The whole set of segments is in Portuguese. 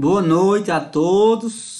Boa noite a todos.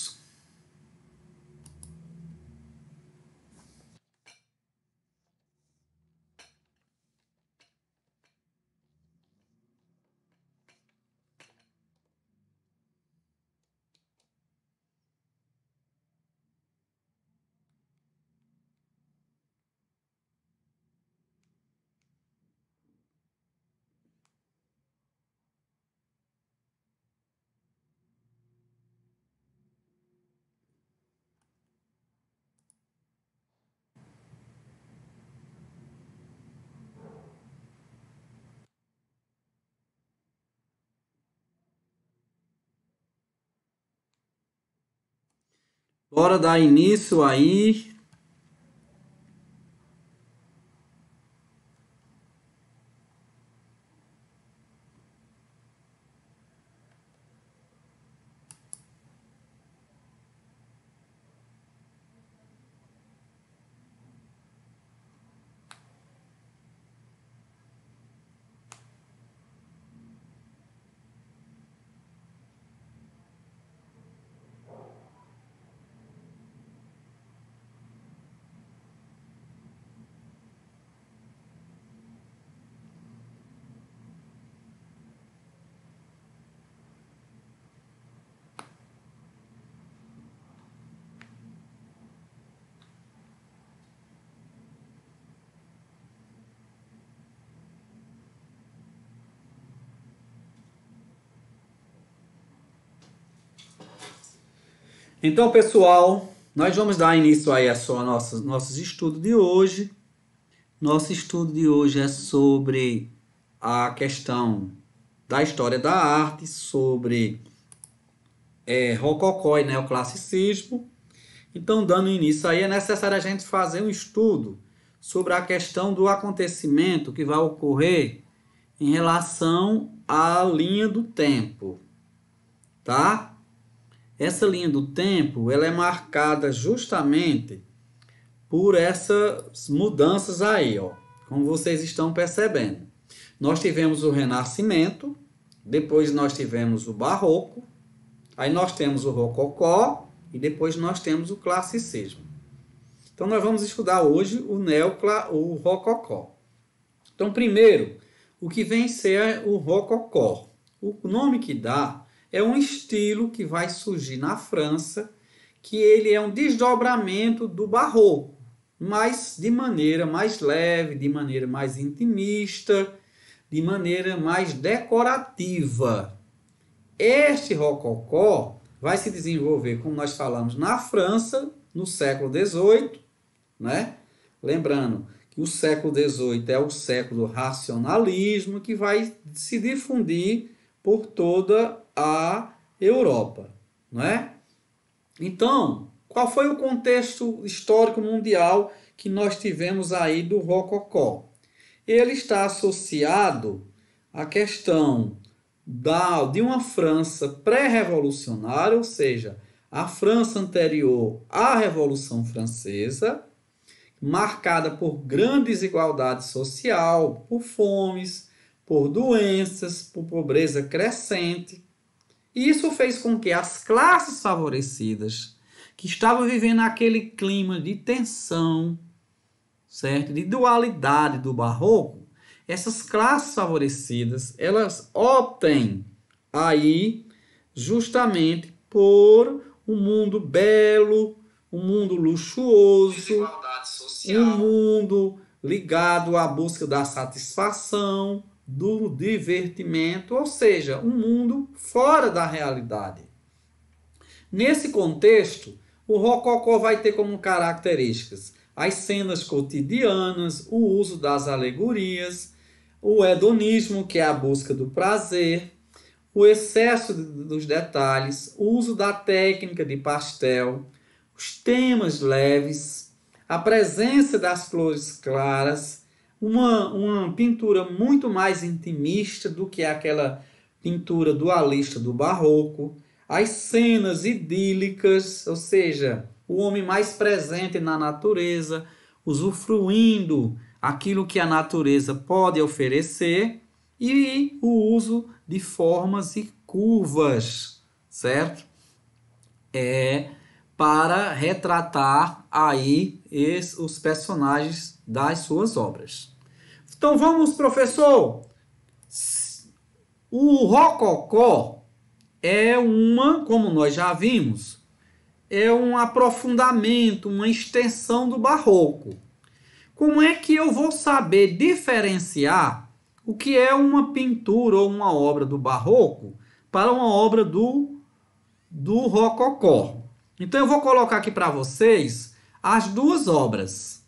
Bora dar início aí Então, pessoal, nós vamos dar início aí a só nossos nossos estudos de hoje. Nosso estudo de hoje é sobre a questão da história da arte, sobre é, rococó e neoclassicismo. Então, dando início aí, é necessário a gente fazer um estudo sobre a questão do acontecimento que vai ocorrer em relação à linha do tempo, tá? Essa linha do tempo ela é marcada justamente por essas mudanças aí, ó, como vocês estão percebendo. Nós tivemos o Renascimento, depois nós tivemos o Barroco, aí nós temos o Rococó e depois nós temos o Classicismo. Então nós vamos estudar hoje o Neocla, o Rococó. Então primeiro, o que vem ser o Rococó. O nome que dá é um estilo que vai surgir na França, que ele é um desdobramento do barroco, mas de maneira mais leve, de maneira mais intimista, de maneira mais decorativa. Este rococó vai se desenvolver, como nós falamos, na França, no século XVIII, né? Lembrando que o século XVIII é o século do racionalismo, que vai se difundir por toda à Europa, não é? Então, qual foi o contexto histórico mundial que nós tivemos aí do rococó? Ele está associado à questão da, de uma França pré-revolucionária, ou seja, a França anterior à Revolução Francesa, marcada por grande desigualdade social, por fomes, por doenças, por pobreza crescente. Isso fez com que as classes favorecidas, que estavam vivendo aquele clima de tensão, certo? De dualidade do barroco, essas classes favorecidas, elas optem aí justamente por um mundo belo, um mundo luxuoso, um mundo ligado à busca da satisfação, do divertimento, ou seja, um mundo fora da realidade. Nesse contexto, o rococó vai ter como características as cenas cotidianas, o uso das alegorias, o hedonismo, que é a busca do prazer, o excesso dos detalhes, o uso da técnica de pastel, os temas leves, a presença das flores claras, uma, uma pintura muito mais intimista do que aquela pintura dualista do barroco, as cenas idílicas, ou seja, o homem mais presente na natureza, usufruindo aquilo que a natureza pode oferecer e o uso de formas e curvas, certo? É para retratar aí os personagens das suas obras. Então vamos, professor. O rococó é uma, como nós já vimos, é um aprofundamento, uma extensão do barroco. Como é que eu vou saber diferenciar o que é uma pintura ou uma obra do barroco para uma obra do do rococó? Então eu vou colocar aqui para vocês as duas obras.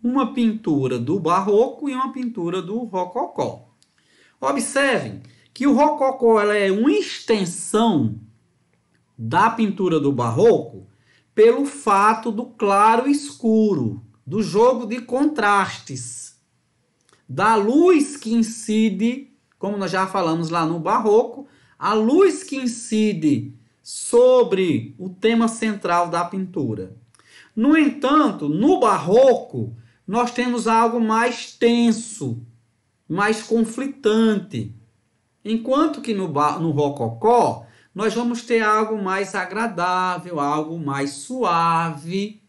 Uma pintura do barroco e uma pintura do rococó. Observem que o rococó ela é uma extensão da pintura do barroco pelo fato do claro escuro, do jogo de contrastes, da luz que incide, como nós já falamos lá no barroco, a luz que incide sobre o tema central da pintura. No entanto, no barroco, nós temos algo mais tenso, mais conflitante. Enquanto que no, no rococó, nós vamos ter algo mais agradável, algo mais suave.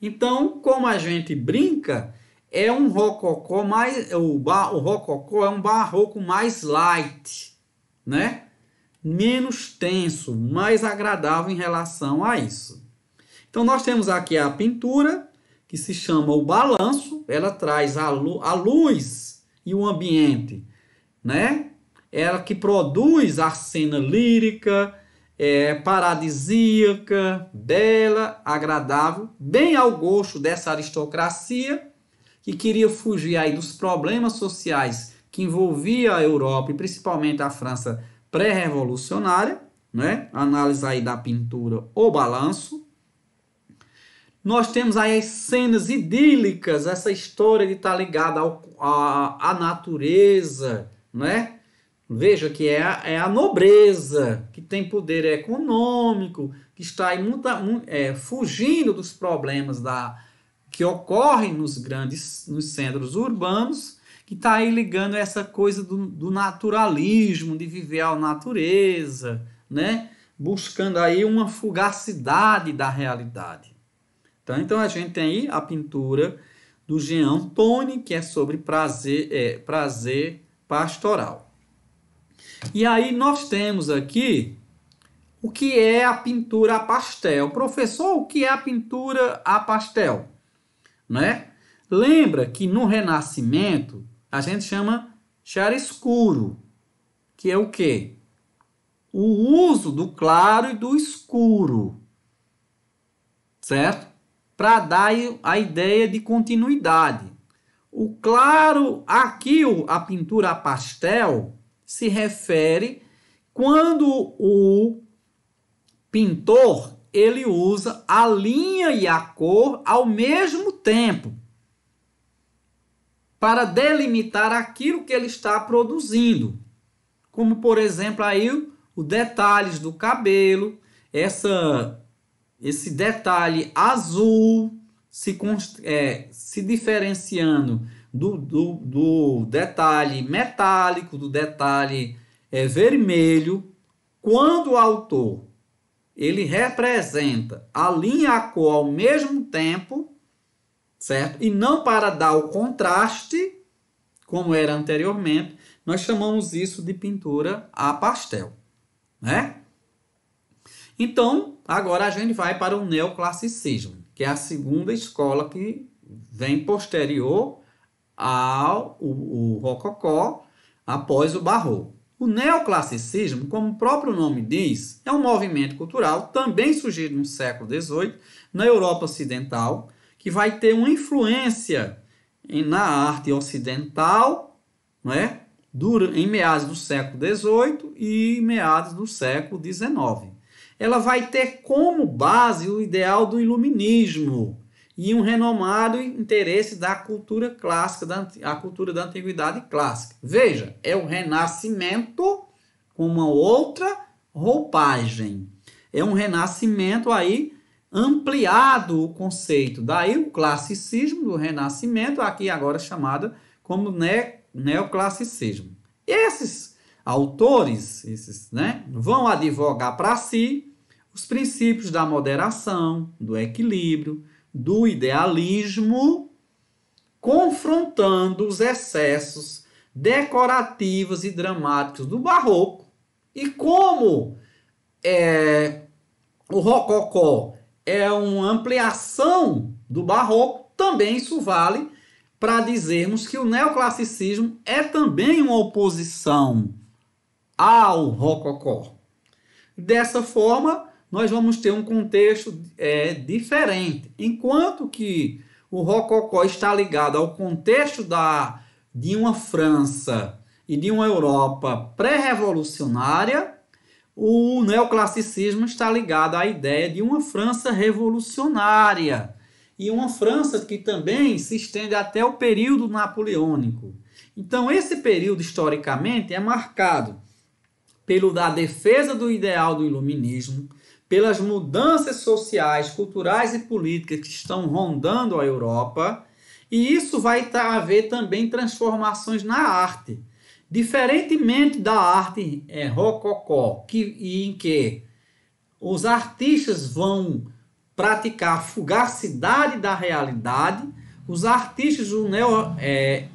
Então, como a gente brinca, é um rococó mais o, bar, o rococó é um barroco mais light, né? menos tenso, mais agradável em relação a isso. Então nós temos aqui a pintura, que se chama o balanço, ela traz a, lu a luz e o ambiente, né? Ela que produz a cena lírica, é, paradisíaca, bela, agradável, bem ao gosto dessa aristocracia que queria fugir aí dos problemas sociais que envolvia a Europa e principalmente a França pré-revolucionária, né? análise aí da pintura O Balanço. Nós temos aí as cenas idílicas, essa história de estar tá ligada ao, a, à natureza, né? Veja que é a, é a nobreza que tem poder econômico, que está aí muita, é, fugindo dos problemas da, que ocorrem nos grandes nos centros urbanos que está aí ligando essa coisa do, do, naturalismo, de viver a natureza, né? buscando aí uma fugacidade da realidade. Então, então a gente tem aí a pintura do Jean Tony, que é sobre prazer, é, prazer pastoral. E aí nós temos aqui o que é a pintura a pastel. Professor, o que é a pintura a pastel? Né? Lembra que no Renascimento a gente chama char escuro, que é o quê? O uso do claro e do escuro, certo? Para dar a ideia de continuidade. O claro, aqui a pintura a pastel se refere quando o pintor ele usa a linha e a cor ao mesmo tempo para delimitar aquilo que ele está produzindo. Como, por exemplo, aí os detalhes do cabelo, essa, esse detalhe azul se, é, se diferenciando do, do, do, detalhe metálico, do detalhe é, vermelho, quando o autor ele representa a linha a cor ao mesmo tempo, certo? E não para dar o contraste, como era anteriormente, nós chamamos isso de pintura a pastel, né? Então, agora a gente vai para o neoclassicismo, que é a segunda escola que vem posterior ao o, o rococó, após o barroco. O neoclassicismo, como o próprio nome diz, é um movimento cultural também surgido no século XVIII na Europa Ocidental, que vai ter uma influência na arte ocidental, não é? Dura, em meados do século XVIII e meados do século XIX. Ela vai ter como base o ideal do iluminismo e um renomado interesse da cultura clássica, da a cultura da antiguidade clássica. Veja, é o renascimento com uma outra roupagem. É um renascimento aí ampliado o conceito. Daí o classicismo do Renascimento, aqui agora chamada como ne neoclassicismo. Esses autores esses, né, vão advogar para si os princípios da moderação, do equilíbrio, do idealismo, confrontando os excessos decorativos e dramáticos do barroco e como é, o rococó é uma ampliação do barroco, também isso vale para dizermos que o neoclassicismo é também uma oposição ao rococó. Dessa forma, nós vamos ter um contexto é, diferente. Enquanto que o rococó está ligado ao contexto da, de uma França e de uma Europa pré-revolucionária, o neoclassicismo está ligado à ideia de uma França revolucionária e uma França que também se estende até o período napoleônico. Então, esse período historicamente é marcado pelo da defesa do ideal do iluminismo, pelas mudanças sociais, culturais e políticas que estão rondando a Europa, e isso vai tá haver também transformações na arte. Diferentemente da arte é, rococó, que, em que os artistas vão praticar a fugacidade da realidade, os artistas do, neo, é, é,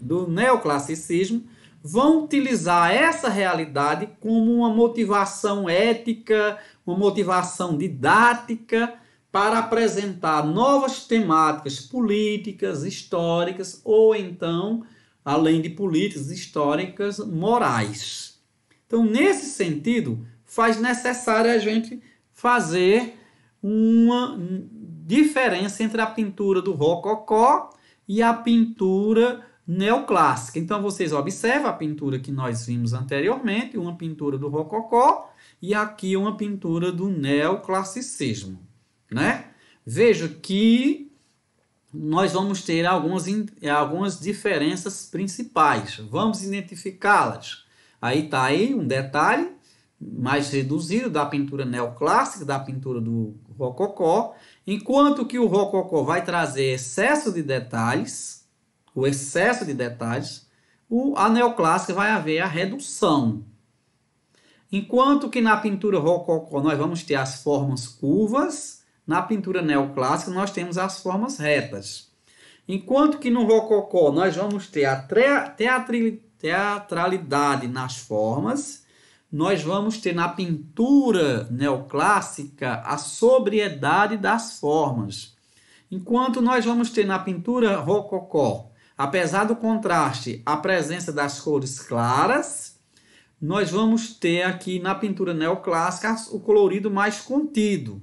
do neoclassicismo vão utilizar essa realidade como uma motivação ética, uma motivação didática para apresentar novas temáticas políticas, históricas ou então além de políticas históricas morais. Então, nesse sentido, faz necessário a gente fazer uma diferença entre a pintura do rococó e a pintura neoclássica. Então vocês observam a pintura que nós vimos anteriormente, uma pintura do rococó e aqui uma pintura do neoclassicismo, né? Veja que nós vamos ter algumas, algumas diferenças principais. Vamos identificá-las. Aí está aí um detalhe mais reduzido da pintura neoclássica, da pintura do rococó, enquanto que o rococó vai trazer excesso de detalhes, o excesso de detalhes, o, a neoclássica vai haver a redução. Enquanto que na pintura rococó nós vamos ter as formas curvas, na pintura neoclássica, nós temos as formas retas. Enquanto que no rococó nós vamos ter a teatralidade nas formas, nós vamos ter na pintura neoclássica a sobriedade das formas. Enquanto nós vamos ter na pintura rococó, apesar do contraste, a presença das cores claras, nós vamos ter aqui na pintura neoclássica o colorido mais contido.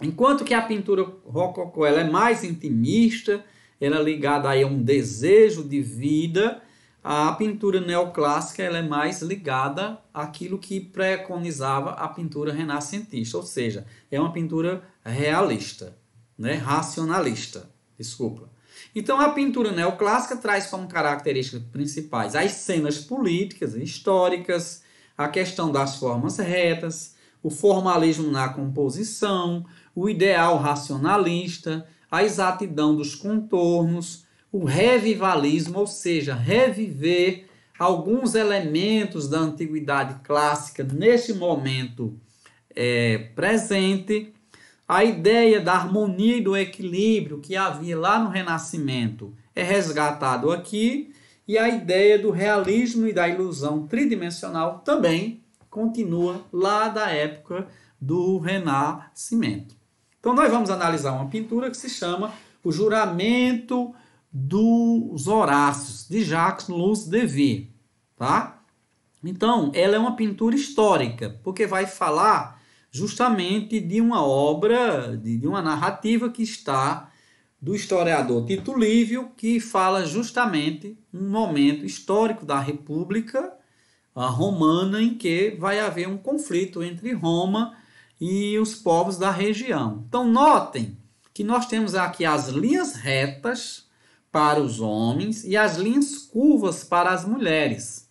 Enquanto que a pintura rococó ela é mais intimista, ela é ligada aí a um desejo de vida, a pintura neoclássica ela é mais ligada àquilo que preconizava a pintura renascentista, ou seja, é uma pintura realista, né? racionalista, desculpa. Então a pintura neoclássica traz como características principais as cenas políticas e históricas, a questão das formas retas, o formalismo na composição, o ideal racionalista, a exatidão dos contornos, o revivalismo, ou seja, reviver alguns elementos da antiguidade clássica neste momento é, presente, a ideia da harmonia e do equilíbrio que havia lá no Renascimento é resgatado aqui, e a ideia do realismo e da ilusão tridimensional também continua lá da época do Renascimento. Então nós vamos analisar uma pintura que se chama O Juramento dos Horácios, de Jacques Luz Devy, tá? Então, ela é uma pintura histórica, porque vai falar justamente de uma obra, de, de uma narrativa que está do historiador Tito Lívio, que fala justamente um momento histórico da República ah, Romana em que vai haver um conflito entre Roma e os povos da região. Então, notem que nós temos aqui as linhas retas para os homens e as linhas curvas para as mulheres.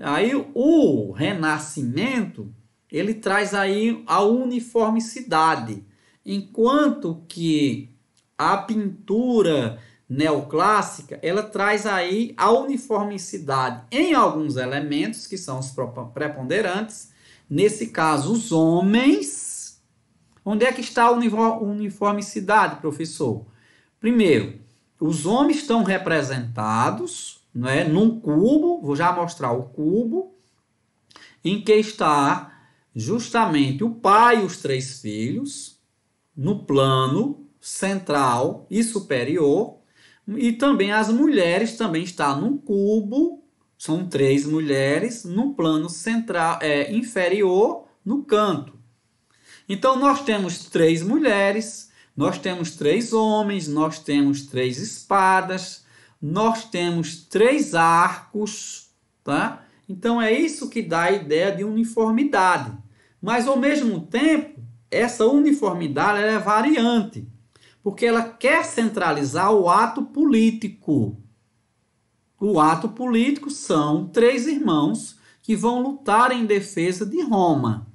Aí o renascimento, ele traz aí a uniformicidade, enquanto que a pintura neoclássica, ela traz aí a uniformicidade em alguns elementos que são os preponderantes Nesse caso, os homens. Onde é que está a uniformicidade, professor? Primeiro, os homens estão representados não é, num cubo, vou já mostrar o cubo, em que está justamente o pai e os três filhos, no plano central e superior, e também as mulheres também está num cubo são três mulheres no plano central é, inferior no canto. Então nós temos três mulheres, nós temos três homens, nós temos três espadas, nós temos três arcos, tá? Então é isso que dá a ideia de uniformidade. Mas ao mesmo tempo, essa uniformidade é variante, porque ela quer centralizar o ato político o ato político são três irmãos que vão lutar em defesa de Roma.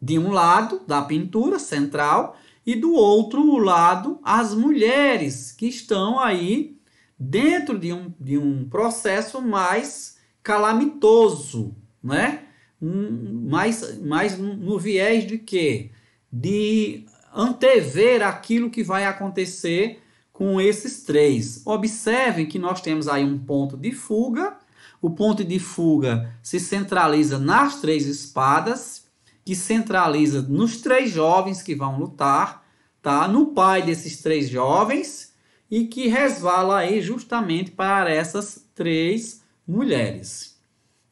De um lado, da pintura central, e do outro lado, as mulheres que estão aí dentro de um, de um processo mais calamitoso, né? Um, mais, mais no viés de quê? De antever aquilo que vai acontecer com esses três. Observem que nós temos aí um ponto de fuga. O ponto de fuga se centraliza nas três espadas, que centraliza nos três jovens que vão lutar, tá? No pai desses três jovens e que resvala aí justamente para essas três mulheres.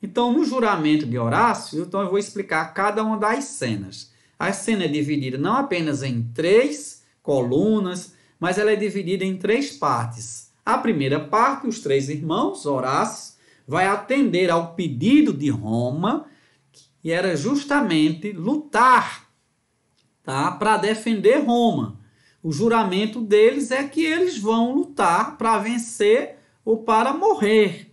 Então, no juramento de Horácio, então eu vou explicar cada uma das cenas. A cena é dividida não apenas em três colunas, mas ela é dividida em três partes. A primeira parte, os três irmãos, Horácio, vai atender ao pedido de Roma, que era justamente lutar tá, para defender Roma. O juramento deles é que eles vão lutar para vencer ou para morrer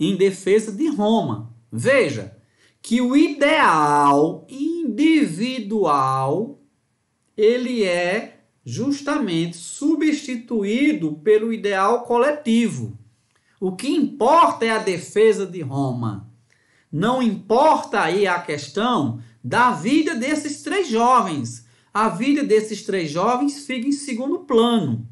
em defesa de Roma. Veja que o ideal individual ele é justamente substituído pelo ideal coletivo. O que importa é a defesa de Roma. Não importa aí a questão da vida desses três jovens. A vida desses três jovens fica em segundo plano.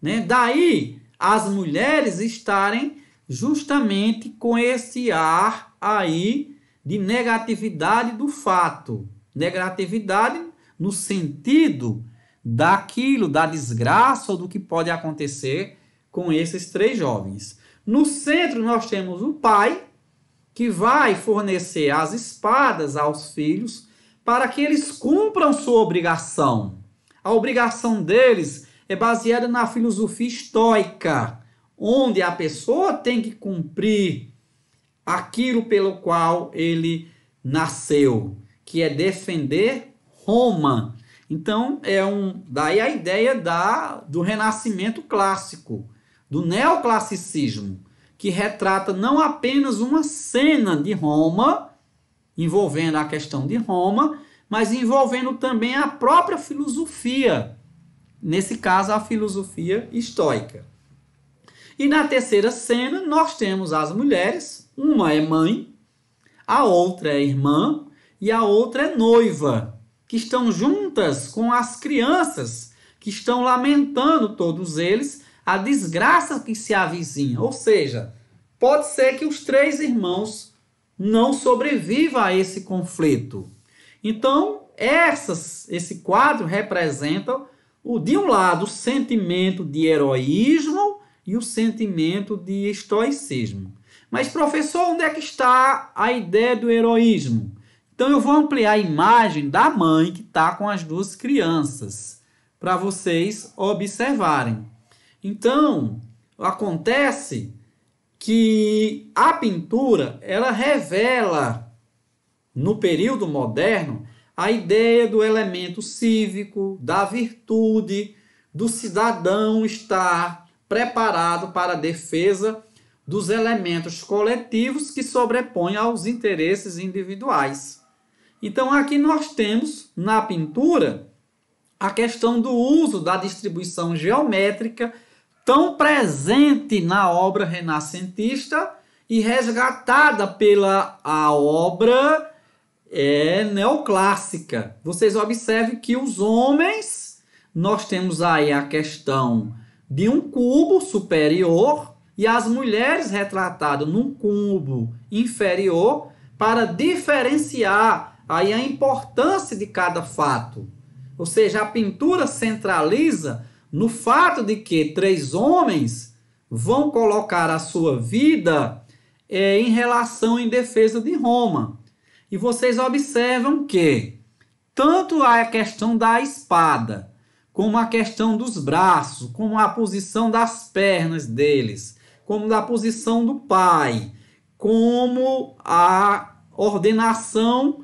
Né? Daí as mulheres estarem justamente com esse ar aí de negatividade do fato. Negatividade no sentido daquilo, da desgraça ou do que pode acontecer com esses três jovens. No centro nós temos o pai, que vai fornecer as espadas aos filhos para que eles cumpram sua obrigação. A obrigação deles é baseada na filosofia estoica, onde a pessoa tem que cumprir aquilo pelo qual ele nasceu, que é defender Roma então, é um, daí a ideia da, do renascimento clássico, do neoclassicismo, que retrata não apenas uma cena de Roma, envolvendo a questão de Roma, mas envolvendo também a própria filosofia, nesse caso, a filosofia estoica. E na terceira cena, nós temos as mulheres, uma é mãe, a outra é irmã e a outra é noiva que estão juntas com as crianças, que estão lamentando todos eles a desgraça que se avizinha. Ou seja, pode ser que os três irmãos não sobrevivam a esse conflito. Então, essas, esse quadro representa o de um lado o sentimento de heroísmo e o sentimento de estoicismo. Mas professor, onde é que está a ideia do heroísmo? Então eu vou ampliar a imagem da mãe que está com as duas crianças, para vocês observarem. Então, acontece que a pintura, ela revela no período moderno a ideia do elemento cívico, da virtude, do cidadão estar preparado para a defesa dos elementos coletivos que sobrepõem aos interesses individuais. Então aqui nós temos na pintura a questão do uso da distribuição geométrica tão presente na obra renascentista e resgatada pela a obra é, neoclássica. Vocês observem que os homens, nós temos aí a questão de um cubo superior e as mulheres retratadas num cubo inferior para diferenciar aí a importância de cada fato. Ou seja, a pintura centraliza no fato de que três homens vão colocar a sua vida é, em relação em defesa de Roma. E vocês observam que tanto a questão da espada, como a questão dos braços, como a posição das pernas deles, como da posição do pai, como a ordenação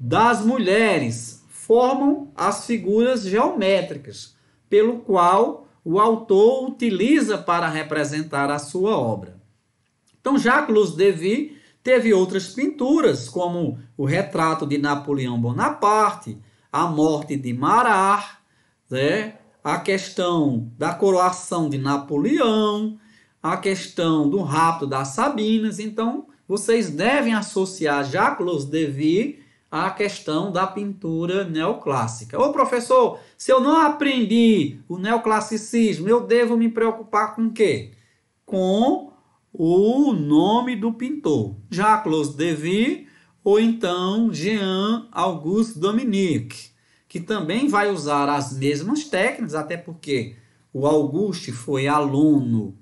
das mulheres formam as figuras geométricas, pelo qual o autor utiliza para representar a sua obra. Então, Jacques Devy teve outras pinturas, como o retrato de Napoleão Bonaparte, a morte de Marat, né? a questão da coroação de Napoleão, a questão do rapto das Sabinas. Então, vocês devem associar Jacques Devy a questão da pintura neoclássica. Ô professor, se eu não aprendi o neoclassicismo, eu devo me preocupar com o quê? Com o nome do pintor. Jacques Deville ou então Jean Auguste Dominique, que também vai usar as mesmas técnicas, até porque o Auguste foi aluno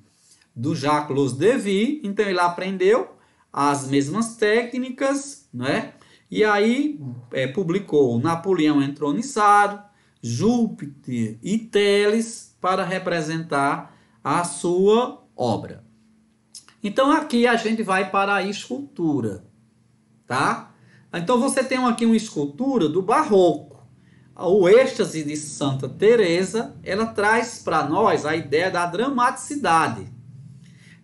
do Jacques Deville, então ele aprendeu as mesmas técnicas, não é? E aí é, publicou Napoleão entronizado, Júpiter e Teles para representar a sua obra. Então aqui a gente vai para a escultura, tá? Então você tem aqui uma escultura do barroco. O êxtase de Santa Teresa, ela traz para nós a ideia da dramaticidade.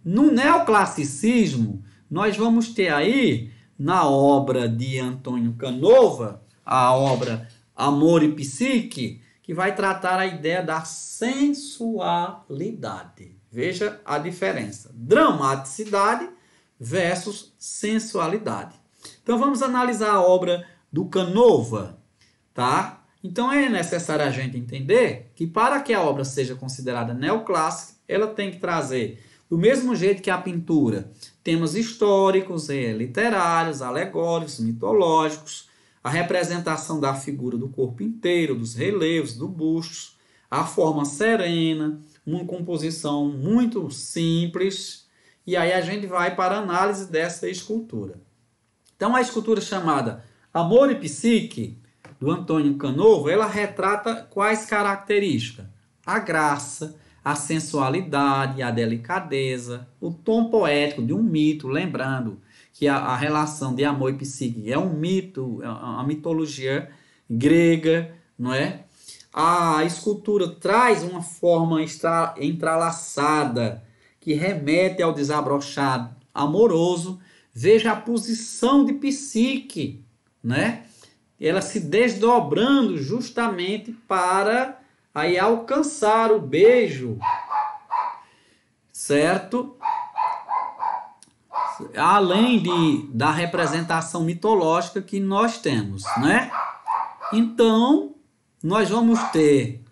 No neoclassicismo, nós vamos ter aí na obra de Antônio Canova, a obra Amor e Psique, que vai tratar a ideia da sensualidade. Veja a diferença: dramaticidade versus sensualidade. Então vamos analisar a obra do Canova, tá? Então é necessário a gente entender que para que a obra seja considerada neoclássica, ela tem que trazer do mesmo jeito que a pintura, temas históricos, eh, literários, alegóricos, mitológicos, a representação da figura do corpo inteiro, dos relevos, do busto, a forma serena, uma composição muito simples. E aí a gente vai para a análise dessa escultura. Então a escultura chamada Amor e Psique, do Antônio Canovo, ela retrata quais características? A graça, a sensualidade, a delicadeza, o tom poético de um mito, lembrando que a, a relação de amor e psique é um mito, é uma mitologia grega, não é? A escultura traz uma forma extra, entrelaçada que remete ao desabrochado amoroso. Veja a posição de psique, né? Ela se desdobrando justamente para Aí alcançar o beijo, certo? Além de, da representação mitológica que nós temos, né? Então, nós vamos ter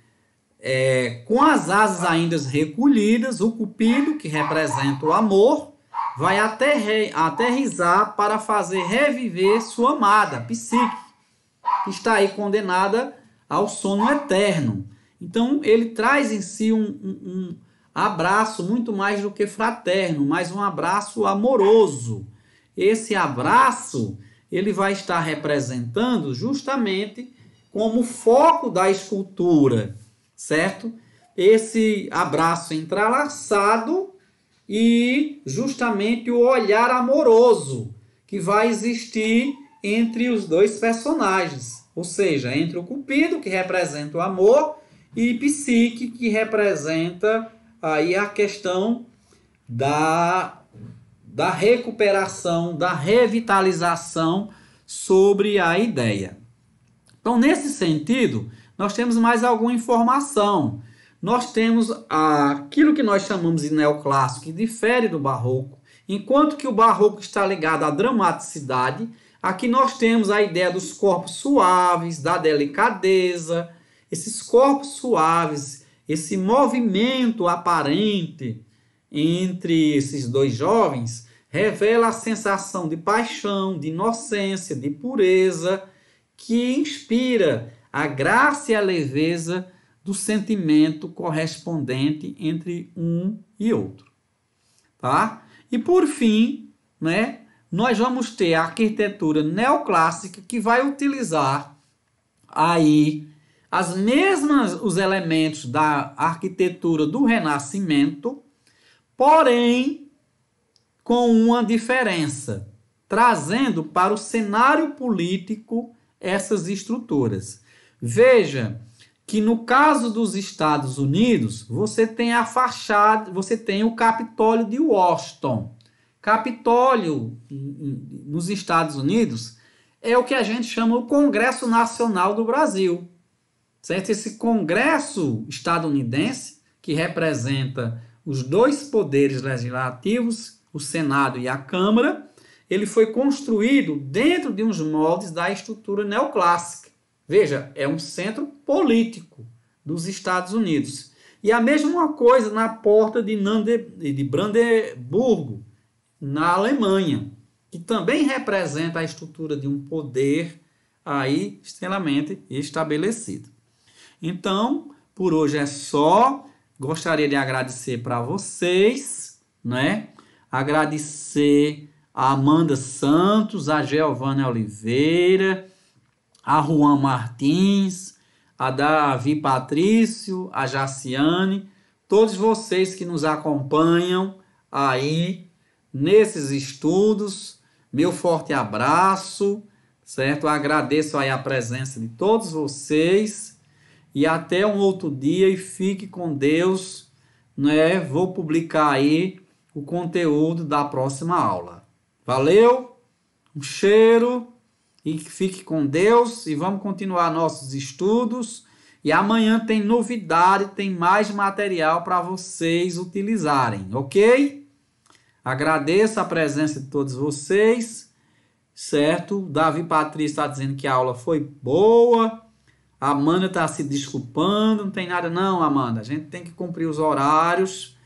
é, com as asas ainda recolhidas, o cupido, que representa o amor, vai aterrizar para fazer reviver sua amada, Psique, que está aí condenada ao sono eterno. Então ele traz em si um, um, um abraço muito mais do que fraterno, mas um abraço amoroso. Esse abraço ele vai estar representando justamente como foco da escultura, certo? Esse abraço entrelaçado e justamente o olhar amoroso que vai existir entre os dois personagens, ou seja, entre o Cupido, que representa o amor, e psique, que representa aí a questão da, da recuperação, da revitalização sobre a ideia. Então, nesse sentido, nós temos mais alguma informação. Nós temos aquilo que nós chamamos de neoclássico, que difere do barroco. Enquanto que o barroco está ligado à dramaticidade, aqui nós temos a ideia dos corpos suaves, da delicadeza, esses corpos suaves, esse movimento aparente entre esses dois jovens revela a sensação de paixão, de inocência, de pureza que inspira a graça e a leveza do sentimento correspondente entre um e outro, tá? E por fim, né, nós vamos ter a arquitetura neoclássica que vai utilizar aí as mesmas os elementos da arquitetura do Renascimento, porém com uma diferença, trazendo para o cenário político essas estruturas. Veja que no caso dos Estados Unidos, você tem a fachada, você tem o Capitólio de Washington. Capitólio nos Estados Unidos é o que a gente chama o Congresso Nacional do Brasil. Certo? Esse Congresso estadunidense, que representa os dois poderes legislativos, o Senado e a Câmara, ele foi construído dentro de uns moldes da estrutura neoclássica. Veja, é um centro político dos Estados Unidos. E a mesma coisa na porta de, Nande, de Brandeburgo, na Alemanha, que também representa a estrutura de um poder aí extremamente estabelecido. Então, por hoje é só. Gostaria de agradecer para vocês, né? Agradecer a Amanda Santos, a Giovana Oliveira, a Juan Martins, a Davi Patrício, a Jaciane, todos vocês que nos acompanham aí nesses estudos. Meu forte abraço, certo? Agradeço aí a presença de todos vocês e até um outro dia e fique com Deus, né? Vou publicar aí o conteúdo da próxima aula. Valeu? Um cheiro e fique com Deus e vamos continuar nossos estudos. E amanhã tem novidade, tem mais material para vocês utilizarem, ok? Agradeço a presença de todos vocês, certo? Davi Patrícia está dizendo que a aula foi boa. A Amanda está se desculpando, não tem nada, não, Amanda. A gente tem que cumprir os horários.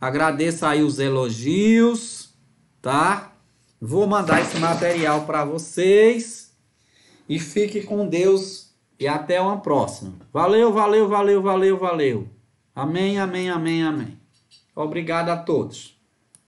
Agradeça aí os elogios, tá? Vou mandar esse material para vocês. E fique com Deus e até uma próxima. Valeu, valeu, valeu, valeu, valeu. Amém, amém, amém, amém. Obrigado a todos.